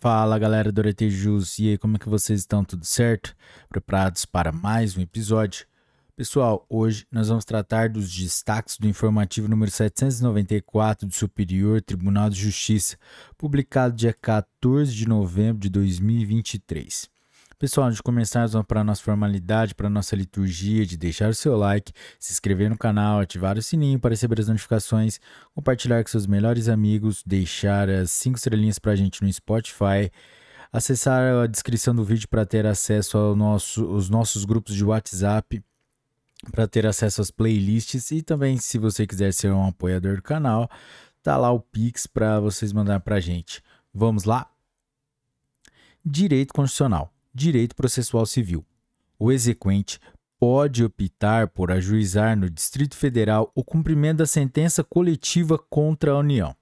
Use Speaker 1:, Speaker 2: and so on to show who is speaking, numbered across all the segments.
Speaker 1: Fala galera do Aretejus, e aí como é que vocês estão? Tudo certo? Preparados para mais um episódio? Pessoal, hoje nós vamos tratar dos destaques do informativo número 794 do Superior Tribunal de Justiça, publicado dia 14 de novembro de 2023. Pessoal, antes de começarmos para a nossa formalidade, para a nossa liturgia, de deixar o seu like, se inscrever no canal, ativar o sininho para receber as notificações, compartilhar com seus melhores amigos, deixar as cinco estrelinhas para a gente no Spotify, acessar a descrição do vídeo para ter acesso aos nosso, nossos grupos de WhatsApp, para ter acesso às playlists e também, se você quiser ser um apoiador do canal, tá lá o Pix para vocês mandar para a gente. Vamos lá? Direito Constitucional. Direito Processual Civil. O exequente pode optar por ajuizar no Distrito Federal o cumprimento da sentença coletiva contra a União.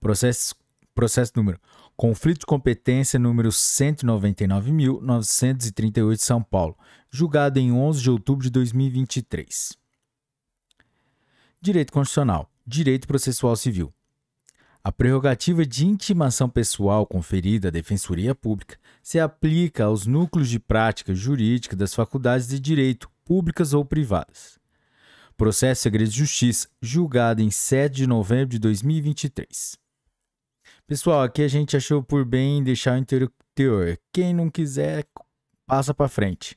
Speaker 1: Processo, processo número Conflito de Competência número 199.938 São Paulo, julgado em 11 de outubro de 2023. Direito Constitucional, Direito Processual Civil. A prerrogativa de intimação pessoal conferida à Defensoria Pública se aplica aos núcleos de prática jurídica das faculdades de direito, públicas ou privadas. Processo Segredo de Justiça, julgado em 7 de novembro de 2023. Pessoal, aqui a gente achou por bem deixar o interior. Quem não quiser, passa para frente.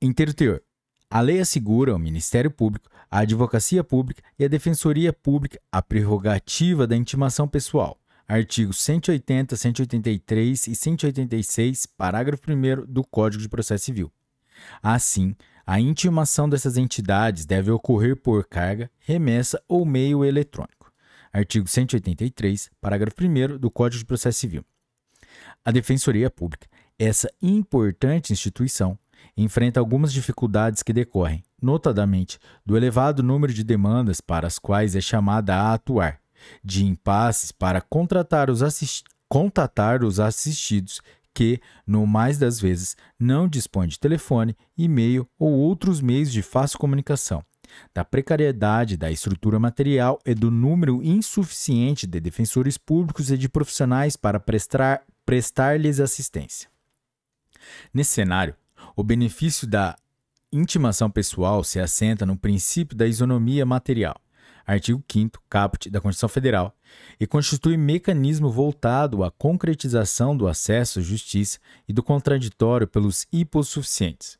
Speaker 1: Interior. A lei assegura ao Ministério Público a Advocacia Pública e a Defensoria Pública a prerrogativa da intimação pessoal. Artigos 180, 183 e 186, parágrafo 1 do Código de Processo Civil. Assim, a intimação dessas entidades deve ocorrer por carga, remessa ou meio eletrônico. Artigo 183, parágrafo 1 do Código de Processo Civil. A Defensoria Pública, essa importante instituição, enfrenta algumas dificuldades que decorrem, notadamente, do elevado número de demandas para as quais é chamada a atuar, de impasses para contratar os contatar os assistidos que, no mais das vezes, não dispõe de telefone, e-mail ou outros meios de fácil comunicação, da precariedade da estrutura material e do número insuficiente de defensores públicos e de profissionais para prestar-lhes prestar assistência. Nesse cenário, o benefício da intimação pessoal se assenta no princípio da isonomia material, artigo 5 caput da Constituição Federal, e constitui mecanismo voltado à concretização do acesso à justiça e do contraditório pelos hipossuficientes.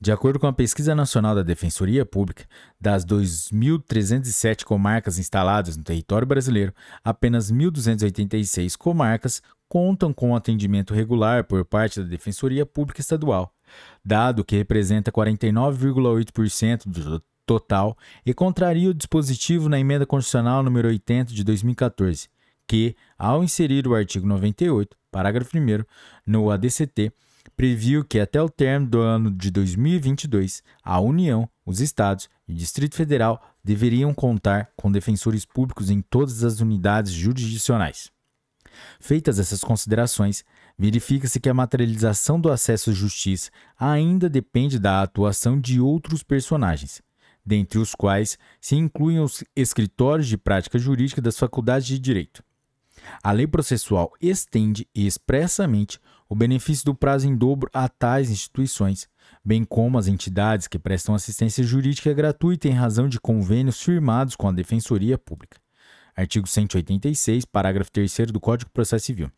Speaker 1: De acordo com a Pesquisa Nacional da Defensoria Pública, das 2.307 comarcas instaladas no território brasileiro, apenas 1.286 comarcas contam com atendimento regular por parte da Defensoria Pública Estadual dado que representa 49,8% do total e contraria o dispositivo na emenda constitucional número 80 de 2014, que, ao inserir o artigo 98, parágrafo 1 no ADCT, previu que até o termo do ano de 2022, a União, os estados e o Distrito Federal deveriam contar com defensores públicos em todas as unidades jurisdicionais. Feitas essas considerações, verifica-se que a materialização do acesso à justiça ainda depende da atuação de outros personagens, dentre os quais se incluem os escritórios de prática jurídica das faculdades de direito. A lei processual estende expressamente o benefício do prazo em dobro a tais instituições, bem como as entidades que prestam assistência jurídica gratuita em razão de convênios firmados com a Defensoria Pública. Artigo 186, parágrafo 3 do Código de Processo Civil.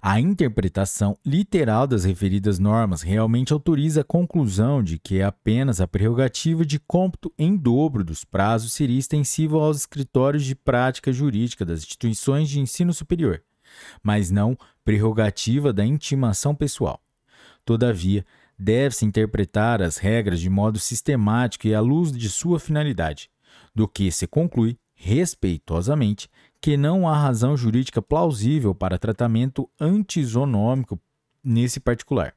Speaker 1: A interpretação literal das referidas normas realmente autoriza a conclusão de que apenas a prerrogativa de cômputo em dobro dos prazos seria extensível aos escritórios de prática jurídica das instituições de ensino superior, mas não prerrogativa da intimação pessoal. Todavia, deve-se interpretar as regras de modo sistemático e à luz de sua finalidade, do que se conclui respeitosamente, que não há razão jurídica plausível para tratamento antisonômico nesse particular.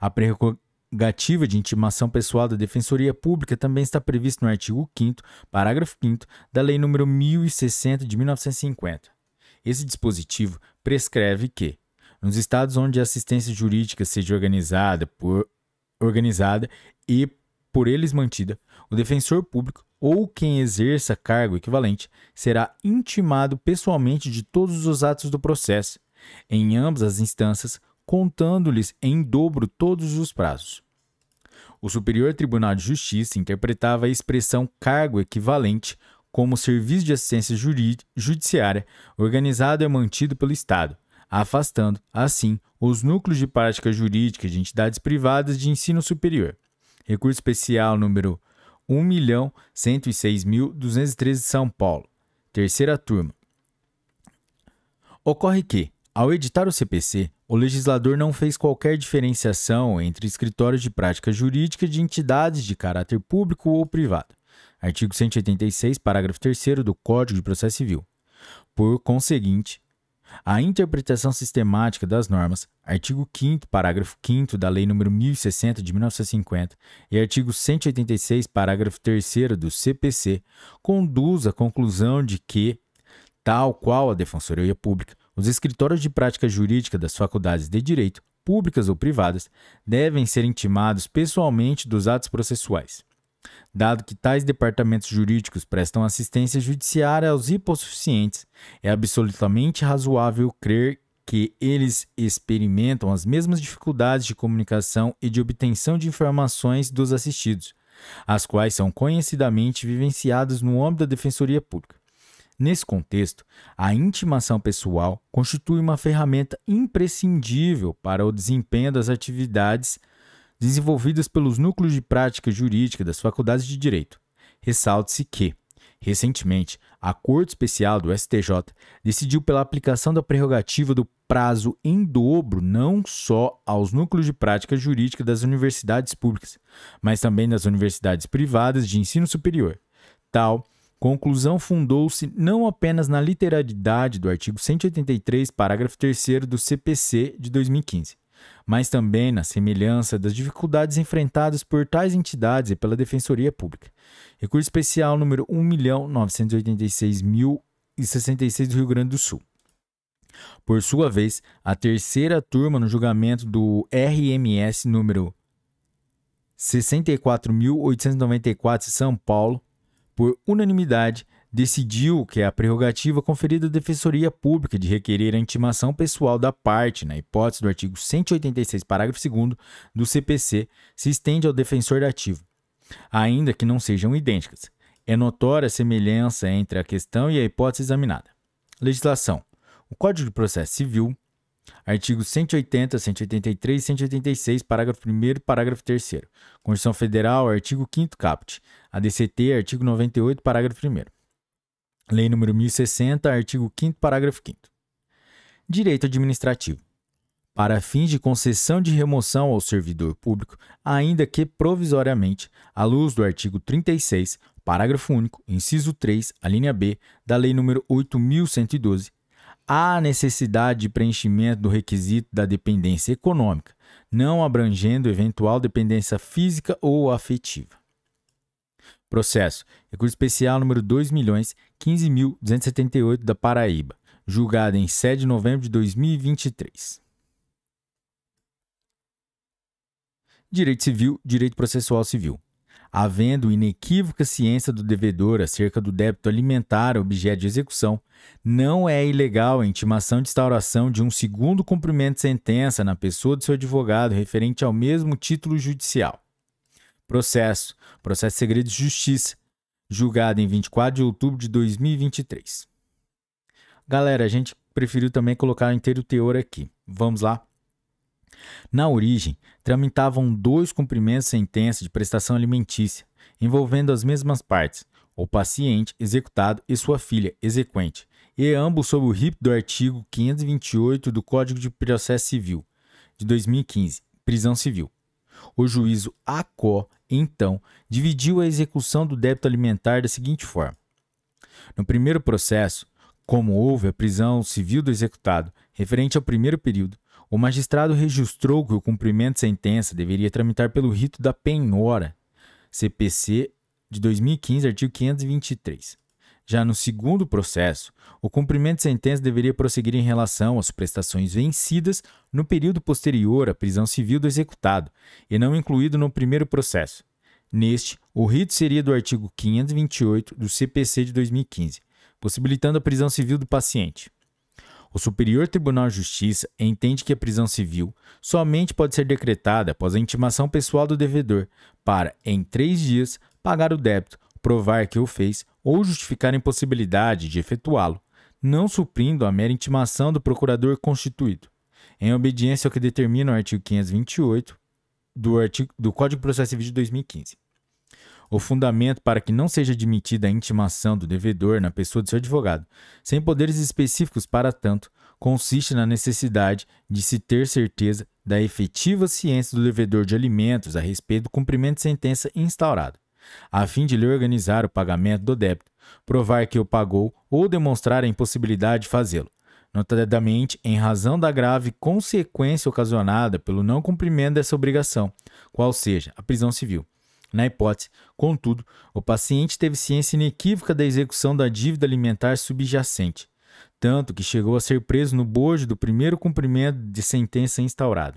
Speaker 1: A prerrogativa de intimação pessoal da Defensoria Pública também está prevista no artigo 5 parágrafo 5 da Lei nº 1060 de 1950. Esse dispositivo prescreve que, nos estados onde a assistência jurídica seja organizada por organizada e por eles mantida, o defensor público ou quem exerça cargo equivalente será intimado pessoalmente de todos os atos do processo, em ambas as instâncias, contando-lhes em dobro todos os prazos. O Superior Tribunal de Justiça interpretava a expressão cargo equivalente como serviço de assistência judiciária organizado e mantido pelo Estado, afastando, assim, os núcleos de prática jurídica de entidades privadas de ensino superior. Recurso especial número 1.106.213 de São Paulo. Terceira turma. Ocorre que, ao editar o CPC, o legislador não fez qualquer diferenciação entre escritórios de prática jurídica de entidades de caráter público ou privado. Artigo 186, parágrafo 3 do Código de Processo Civil. Por conseguinte, a interpretação sistemática das normas, artigo 5 parágrafo 5 da Lei nº 1060 de 1950 e artigo 186, parágrafo 3 do CPC, conduz à conclusão de que, tal qual a Defensoria Pública, os escritórios de prática jurídica das faculdades de direito, públicas ou privadas, devem ser intimados pessoalmente dos atos processuais. Dado que tais departamentos jurídicos prestam assistência judiciária aos hipossuficientes, é absolutamente razoável crer que eles experimentam as mesmas dificuldades de comunicação e de obtenção de informações dos assistidos, as quais são conhecidamente vivenciadas no âmbito da Defensoria Pública. Nesse contexto, a intimação pessoal constitui uma ferramenta imprescindível para o desempenho das atividades desenvolvidas pelos núcleos de prática jurídica das faculdades de direito. Ressalte-se que, recentemente, a Corte Especial do STJ decidiu pela aplicação da prerrogativa do prazo em dobro não só aos núcleos de prática jurídica das universidades públicas, mas também das universidades privadas de ensino superior. Tal conclusão fundou-se não apenas na literalidade do artigo 183, parágrafo 3 do CPC de 2015, mas também na semelhança das dificuldades enfrentadas por tais entidades e pela Defensoria Pública. Recurso especial número 1.986.066 do Rio Grande do Sul. Por sua vez, a terceira turma no julgamento do RMS número 64.894 São Paulo, por unanimidade, decidiu que é a prerrogativa conferida à Defensoria Pública de requerer a intimação pessoal da parte, na hipótese do artigo 186, parágrafo 2 do CPC, se estende ao defensor da ativo, ainda que não sejam idênticas. É notória a semelhança entre a questão e a hipótese examinada. Legislação: O Código de Processo Civil, artigos 180, 183 e 186, parágrafo 1 e parágrafo 3 Constituição Federal, artigo 5º caput. ADCT, artigo 98, parágrafo 1 Lei nº 1060, artigo 5 parágrafo 5 Direito administrativo. Para fins de concessão de remoção ao servidor público, ainda que provisoriamente, à luz do artigo 36, parágrafo único, inciso 3, Alínea linha B, da Lei nº 8112, há necessidade de preenchimento do requisito da dependência econômica, não abrangendo eventual dependência física ou afetiva. Processo. Recurso especial número 2.015.278 da Paraíba. Julgado em 7 de novembro de 2023. Direito Civil, Direito Processual Civil. Havendo inequívoca ciência do devedor acerca do débito alimentar objeto de execução, não é ilegal a intimação de instauração de um segundo cumprimento de sentença na pessoa do seu advogado referente ao mesmo título judicial. Processo. Processo Segredo de Justiça. Julgado em 24 de outubro de 2023. Galera, a gente preferiu também colocar o inteiro teor aqui. Vamos lá? Na origem, tramitavam dois cumprimentos de sentença de prestação alimentícia, envolvendo as mesmas partes, o paciente executado e sua filha exequente, e ambos sob o RIP do artigo 528 do Código de Processo Civil de 2015, prisão civil. O juízo ACO então, dividiu a execução do débito alimentar da seguinte forma: no primeiro processo, como houve a prisão civil do executado referente ao primeiro período, o magistrado registrou que o cumprimento de sentença deveria tramitar pelo rito da penhora, CPC de 2015, artigo 523. Já no segundo processo, o cumprimento de sentença deveria prosseguir em relação às prestações vencidas no período posterior à prisão civil do executado e não incluído no primeiro processo. Neste, o rito seria do artigo 528 do CPC de 2015, possibilitando a prisão civil do paciente. O Superior Tribunal de Justiça entende que a prisão civil somente pode ser decretada após a intimação pessoal do devedor para, em três dias, pagar o débito provar que o fez ou justificar a impossibilidade de efetuá-lo, não suprindo a mera intimação do procurador constituído, em obediência ao que determina o artigo 528 do, artigo, do Código de Processo Civil de 2015. O fundamento para que não seja admitida a intimação do devedor na pessoa de seu advogado, sem poderes específicos para tanto, consiste na necessidade de se ter certeza da efetiva ciência do devedor de alimentos a respeito do cumprimento de sentença instaurada a fim de lhe organizar o pagamento do débito, provar que o pagou ou demonstrar a impossibilidade de fazê-lo, notadamente em razão da grave consequência ocasionada pelo não cumprimento dessa obrigação, qual seja a prisão civil. Na hipótese, contudo, o paciente teve ciência inequívoca da execução da dívida alimentar subjacente, tanto que chegou a ser preso no bojo do primeiro cumprimento de sentença instaurada.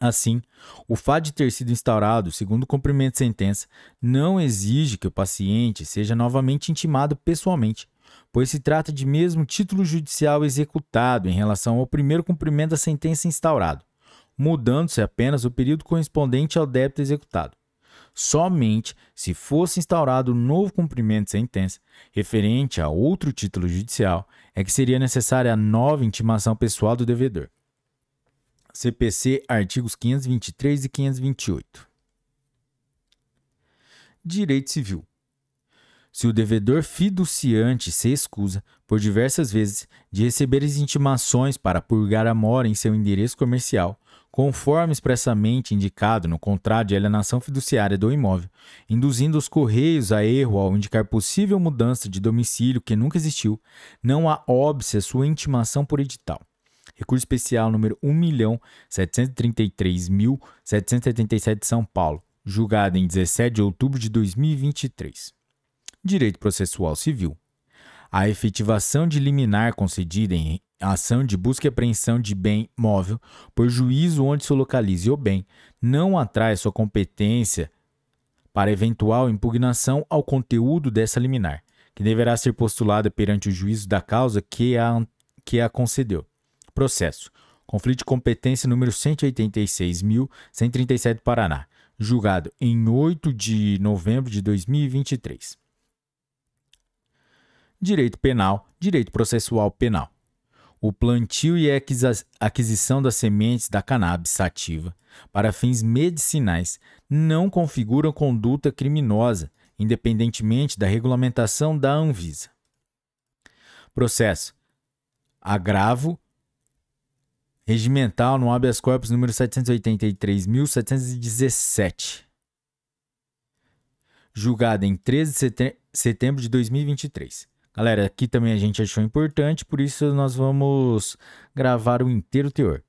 Speaker 1: Assim, o fato de ter sido instaurado o segundo cumprimento de sentença não exige que o paciente seja novamente intimado pessoalmente, pois se trata de mesmo título judicial executado em relação ao primeiro cumprimento da sentença instaurado, mudando-se apenas o período correspondente ao débito executado. Somente se fosse instaurado um novo cumprimento de sentença referente a outro título judicial é que seria necessária a nova intimação pessoal do devedor. CPC, artigos 523 e 528. Direito Civil. Se o devedor fiduciante se excusa, por diversas vezes, de receber as intimações para purgar a mora em seu endereço comercial, conforme expressamente indicado no contrato de alienação fiduciária do imóvel, induzindo os correios a erro ao indicar possível mudança de domicílio que nunca existiu, não há óbice à sua intimação por edital recurso especial número 1.733.777 de São Paulo, julgado em 17 de outubro de 2023. Direito Processual Civil. A efetivação de liminar concedida em ação de busca e apreensão de bem móvel por juízo onde se localize o bem não atrai sua competência para eventual impugnação ao conteúdo dessa liminar, que deverá ser postulada perante o juízo da causa que a, que a concedeu, Processo. Conflito de competência número 186.137 Paraná. Julgado em 8 de novembro de 2023. Direito Penal, Direito Processual Penal. O plantio e aquisição das sementes da cannabis sativa para fins medicinais não configuram conduta criminosa, independentemente da regulamentação da Anvisa. Processo: agravo regimental no habeas corpus número 783.717, julgada em 13 de setembro de 2023. Galera, aqui também a gente achou importante, por isso nós vamos gravar o inteiro teor.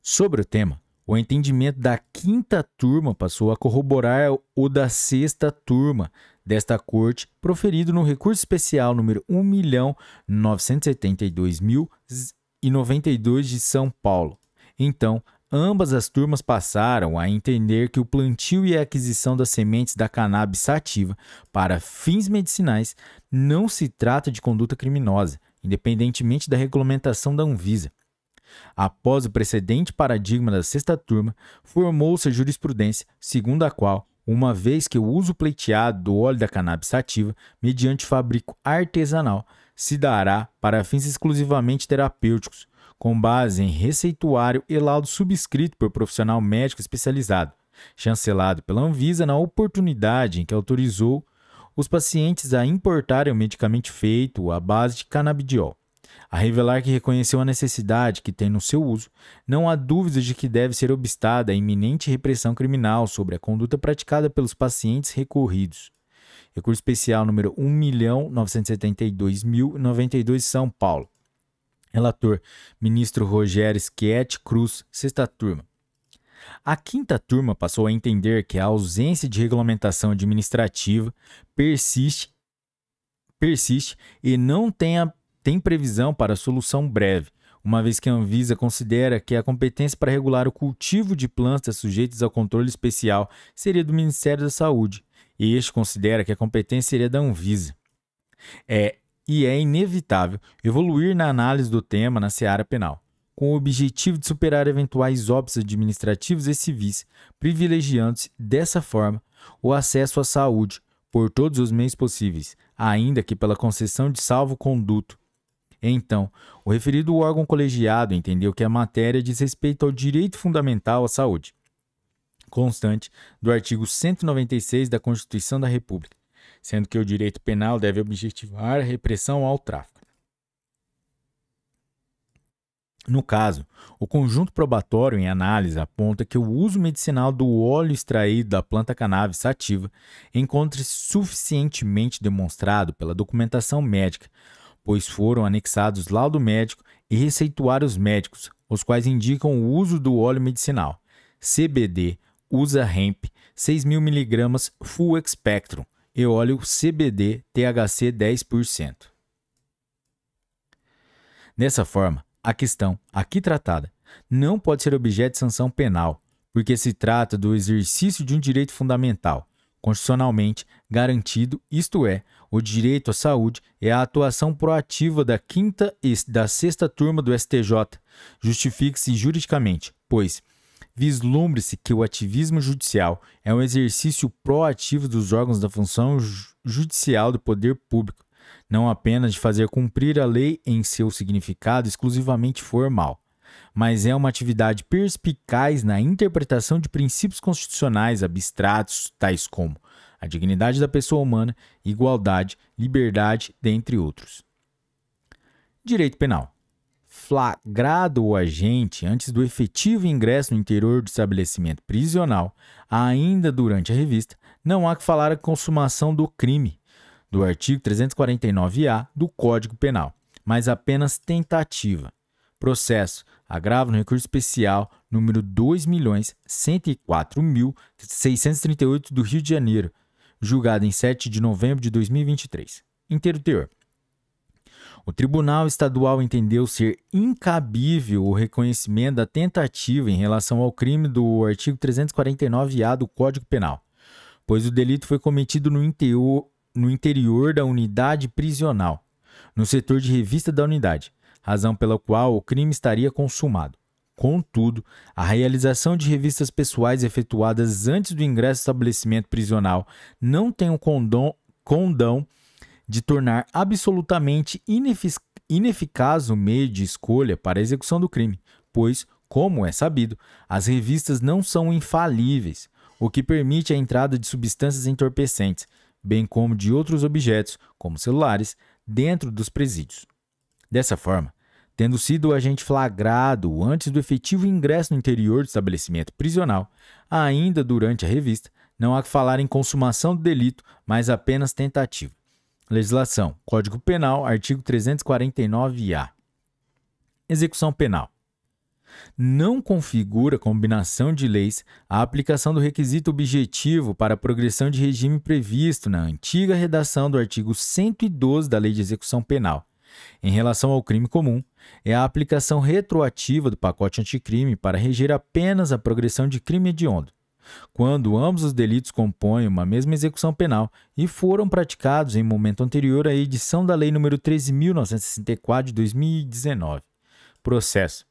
Speaker 1: Sobre o tema, o entendimento da quinta turma passou a corroborar o da sexta turma desta corte, proferido no recurso especial número 1.972.000 e 92 de São Paulo. Então, ambas as turmas passaram a entender que o plantio e a aquisição das sementes da cannabis sativa para fins medicinais não se trata de conduta criminosa, independentemente da regulamentação da Anvisa. Após o precedente paradigma da sexta turma, formou-se a jurisprudência segundo a qual, uma vez que o uso pleiteado do óleo da cannabis sativa mediante fabrico artesanal se dará para fins exclusivamente terapêuticos, com base em receituário e laudo subscrito por profissional médico especializado, chancelado pela Anvisa na oportunidade em que autorizou os pacientes a importarem o medicamento feito à base de canabidiol. A revelar que reconheceu a necessidade que tem no seu uso, não há dúvidas de que deve ser obstada a iminente repressão criminal sobre a conduta praticada pelos pacientes recorridos. Recurso especial número 1.972.092, São Paulo. Relator: Ministro Rogério Schietti Cruz, sexta turma. A quinta turma passou a entender que a ausência de regulamentação administrativa persiste, persiste e não tem, a, tem previsão para solução breve, uma vez que a Anvisa considera que a competência para regular o cultivo de plantas sujeitas ao controle especial seria do Ministério da Saúde, e este considera que a competência seria da Anvisa. É e é inevitável evoluir na análise do tema na seara penal, com o objetivo de superar eventuais óbitos administrativos e civis, privilegiando-se, dessa forma, o acesso à saúde por todos os meios possíveis, ainda que pela concessão de salvo-conduto. Então, o referido órgão colegiado entendeu que a matéria diz respeito ao direito fundamental à saúde, constante do artigo 196 da Constituição da República, sendo que o direito penal deve objetivar a repressão ao tráfico. No caso, o conjunto probatório em análise aponta que o uso medicinal do óleo extraído da planta cannabis sativa encontra-se suficientemente demonstrado pela documentação médica, pois foram anexados laudo médico e receituários médicos, os quais indicam o uso do óleo medicinal, CBD, usa hemp 6.000mg Full Spectrum e óleo CBD THC 10%. Dessa forma, a questão aqui tratada não pode ser objeto de sanção penal, porque se trata do exercício de um direito fundamental, constitucionalmente garantido, isto é, o direito à saúde é a atuação proativa da quinta e da sexta turma do STJ. Justifique-se juridicamente, pois Vislumbre-se que o ativismo judicial é um exercício proativo dos órgãos da função judicial do poder público, não apenas de fazer cumprir a lei em seu significado exclusivamente formal, mas é uma atividade perspicaz na interpretação de princípios constitucionais abstratos, tais como a dignidade da pessoa humana, igualdade, liberdade, dentre outros. Direito Penal flagrado o agente antes do efetivo ingresso no interior do estabelecimento prisional, ainda durante a revista, não há que falar a consumação do crime do artigo 349-A do Código Penal, mas apenas tentativa. Processo agravo no recurso especial número 2.104.638 do Rio de Janeiro, julgado em 7 de novembro de 2023. Inteiro teor. O Tribunal Estadual entendeu ser incabível o reconhecimento da tentativa em relação ao crime do artigo 349-A do Código Penal, pois o delito foi cometido no interior, no interior da unidade prisional, no setor de revista da unidade, razão pela qual o crime estaria consumado. Contudo, a realização de revistas pessoais efetuadas antes do ingresso do estabelecimento prisional não tem o condão de tornar absolutamente inefic ineficaz o meio de escolha para a execução do crime, pois, como é sabido, as revistas não são infalíveis, o que permite a entrada de substâncias entorpecentes, bem como de outros objetos, como celulares, dentro dos presídios. Dessa forma, tendo sido o agente flagrado antes do efetivo ingresso no interior do estabelecimento prisional, ainda durante a revista, não há que falar em consumação do delito, mas apenas tentativa. Legislação: Código Penal, artigo 349-A. Execução penal. Não configura combinação de leis a aplicação do requisito objetivo para a progressão de regime previsto na antiga redação do artigo 112 da Lei de Execução Penal. Em relação ao crime comum, é a aplicação retroativa do pacote anticrime para reger apenas a progressão de crime hediondo quando ambos os delitos compõem uma mesma execução penal e foram praticados em momento anterior à edição da Lei nº 13.964 de 2019. Processo.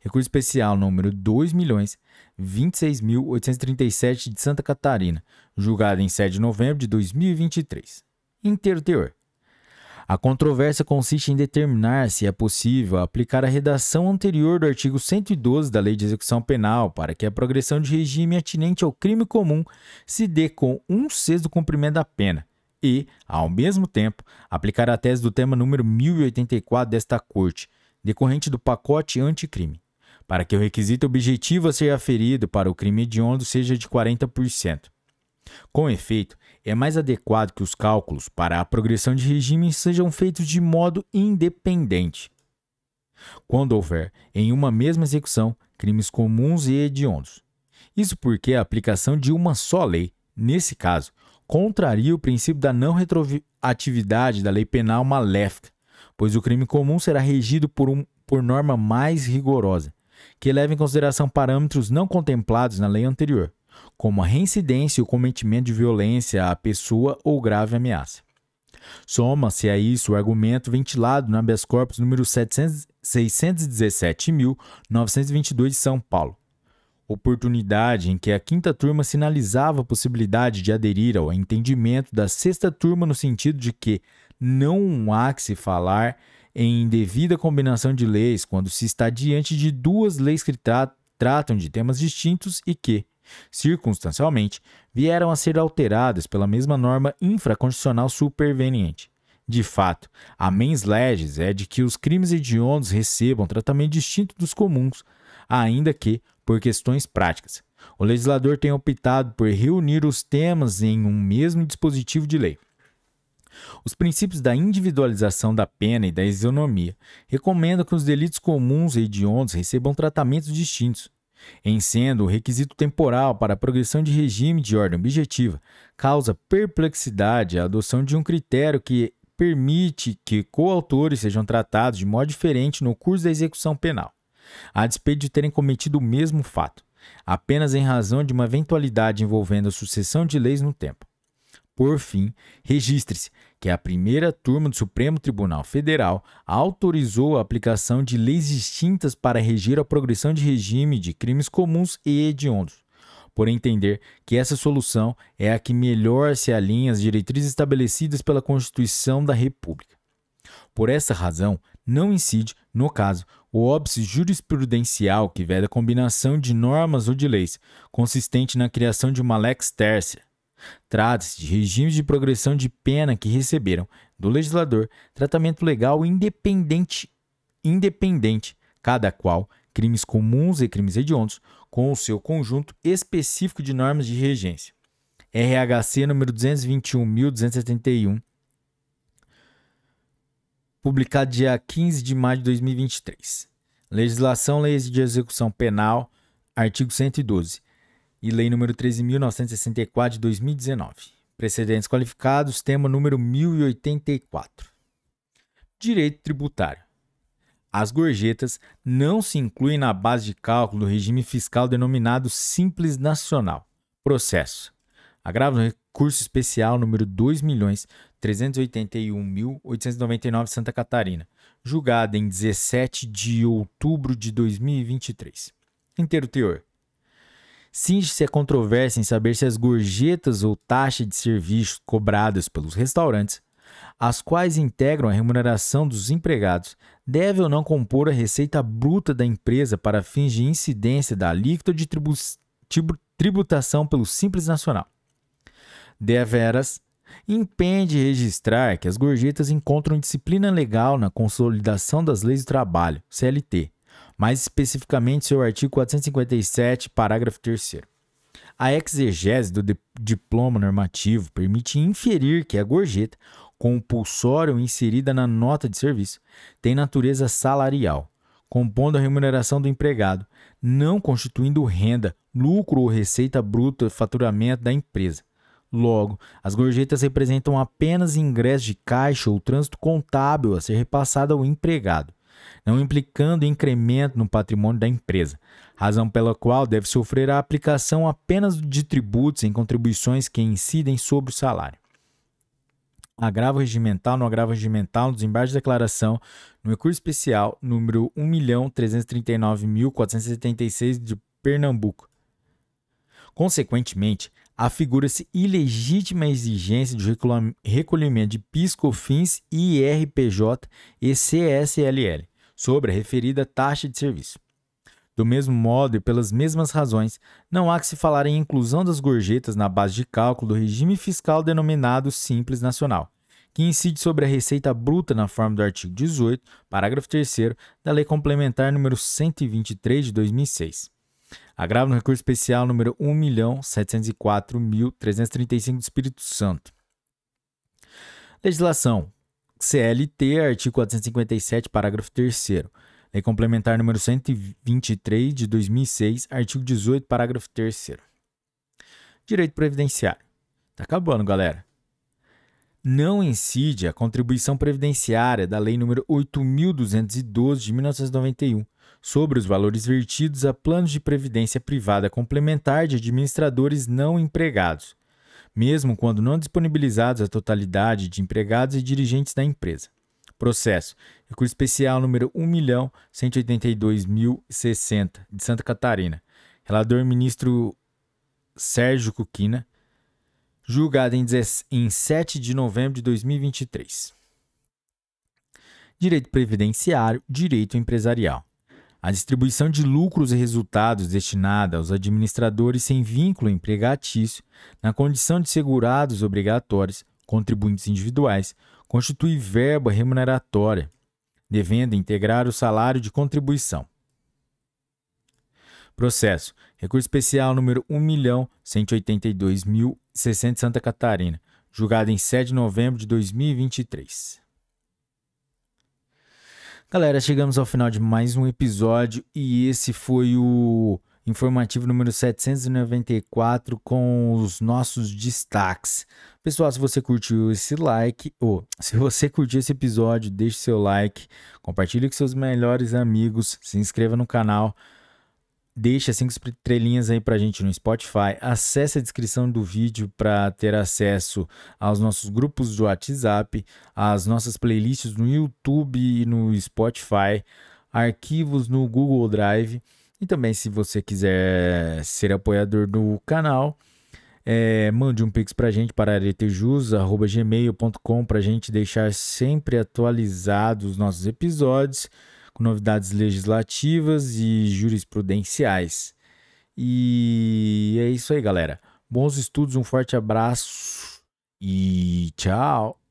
Speaker 1: Recurso especial número 2.026.837 de Santa Catarina, julgado em 7 de novembro de 2023. teor. A controvérsia consiste em determinar se é possível aplicar a redação anterior do artigo 112 da Lei de Execução Penal para que a progressão de regime atinente ao crime comum se dê com um sexto do cumprimento da pena e, ao mesmo tempo, aplicar a tese do tema número 1084 desta Corte, decorrente do pacote anticrime, para que o requisito objetivo a ser aferido para o crime hediondo seja de 40%. Com efeito, é mais adequado que os cálculos para a progressão de regimes sejam feitos de modo independente. Quando houver, em uma mesma execução, crimes comuns e hediondos. Isso porque a aplicação de uma só lei, nesse caso, contraria o princípio da não retroatividade da lei penal maléfica, pois o crime comum será regido por, um, por norma mais rigorosa, que leva em consideração parâmetros não contemplados na lei anterior como a reincidência e o cometimento de violência à pessoa ou grave ameaça. Soma-se a isso o argumento ventilado no habeas corpus número 617.922 de São Paulo, oportunidade em que a quinta turma sinalizava a possibilidade de aderir ao entendimento da sexta turma no sentido de que não há que se falar em indevida combinação de leis quando se está diante de duas leis que tra tratam de temas distintos e que, circunstancialmente, vieram a ser alteradas pela mesma norma infracondicional superveniente. De fato, a mens legis é de que os crimes hediondos recebam tratamento distinto dos comuns, ainda que por questões práticas. O legislador tem optado por reunir os temas em um mesmo dispositivo de lei. Os princípios da individualização da pena e da isonomia recomendam que os delitos comuns e hediondos recebam tratamentos distintos, em sendo o requisito temporal para a progressão de regime de ordem objetiva, causa perplexidade a adoção de um critério que permite que coautores sejam tratados de modo diferente no curso da execução penal, a despeito de terem cometido o mesmo fato, apenas em razão de uma eventualidade envolvendo a sucessão de leis no tempo. Por fim, registre-se que a primeira turma do Supremo Tribunal Federal autorizou a aplicação de leis distintas para reger a progressão de regime de crimes comuns e hediondos, por entender que essa solução é a que melhor se alinha às diretrizes estabelecidas pela Constituição da República. Por essa razão, não incide, no caso, o óbice jurisprudencial que veda a combinação de normas ou de leis, consistente na criação de uma lex tercia Trata-se de regimes de progressão de pena que receberam, do legislador, tratamento legal independente, independente, cada qual, crimes comuns e crimes hediondos, com o seu conjunto específico de normas de regência. RHC número 221.271, publicado dia 15 de maio de 2023. Legislação, leis de execução penal, artigo 112 e Lei nº 13.964 de 2019. Precedentes qualificados, tema número 1084. Direito tributário. As gorjetas não se incluem na base de cálculo do regime fiscal denominado Simples Nacional. Processo. Agravo no recurso especial número 2.381.899 Santa Catarina, Julgado em 17 de outubro de 2023. Inteiro teor. Singe-se a é controvérsia em saber se as gorjetas ou taxa de serviços cobradas pelos restaurantes, as quais integram a remuneração dos empregados, deve ou não compor a receita bruta da empresa para fins de incidência da alíquota de tribu tributação pelo Simples Nacional. Deveras, impende registrar que as gorjetas encontram disciplina legal na consolidação das leis do trabalho, CLT, mais especificamente seu artigo 457, parágrafo 3. A exegese do diploma normativo permite inferir que a gorjeta compulsória inserida na nota de serviço tem natureza salarial, compondo a remuneração do empregado, não constituindo renda, lucro ou receita bruta faturamento da empresa. Logo, as gorjetas representam apenas ingresso de caixa ou trânsito contábil a ser repassado ao empregado não implicando incremento no patrimônio da empresa, razão pela qual deve sofrer a aplicação apenas de tributos em contribuições que incidem sobre o salário. Agravo regimental no agravo regimental no desembarque de declaração no recurso especial número 1.339.476 de Pernambuco. Consequentemente, afigura-se ilegítima exigência de recolhimento de PIS/COFINS, IRPJ e CSLL sobre a referida taxa de serviço. Do mesmo modo e pelas mesmas razões, não há que se falar em inclusão das gorjetas na base de cálculo do regime fiscal denominado Simples Nacional, que incide sobre a receita bruta na forma do artigo 18, parágrafo 3 da Lei Complementar nº 123 de 2006. Agravo no recurso especial número 1.704.335 do Espírito Santo. Legislação CLT, artigo 457, parágrafo 3 Lei complementar número 123 de 2006, artigo 18, parágrafo 3 Direito previdenciário. Tá acabando, galera. Não incide a contribuição previdenciária da Lei número 8212 de 1991 sobre os valores vertidos a planos de previdência privada complementar de administradores não empregados, mesmo quando não disponibilizados a totalidade de empregados e dirigentes da empresa. Processo. Recurso especial número 1.182.060, de Santa Catarina. Relator ministro Sérgio Cuquina. Julgado em 7 de novembro de 2023. Direito Previdenciário, Direito Empresarial. A distribuição de lucros e resultados destinada aos administradores sem vínculo empregatício, na condição de segurados obrigatórios, contribuintes individuais, constitui verba remuneratória, devendo integrar o salário de contribuição. Processo. Recurso especial número 1.182.600 Santa Catarina, julgado em 7 de novembro de 2023. Galera, chegamos ao final de mais um episódio e esse foi o informativo número 794 com os nossos destaques. Pessoal, se você curtiu esse like, ou se você curtiu esse episódio, deixe seu like, compartilhe com seus melhores amigos, se inscreva no canal. Deixa cinco estrelinhas aí pra gente no Spotify. Acesse a descrição do vídeo para ter acesso aos nossos grupos de WhatsApp, às nossas playlists no YouTube e no Spotify, arquivos no Google Drive. E também, se você quiser ser apoiador do canal, é, mande um pix pra gente para aretejus.gmail.com pra gente deixar sempre atualizados os nossos episódios com novidades legislativas e jurisprudenciais. E é isso aí, galera. Bons estudos, um forte abraço e tchau!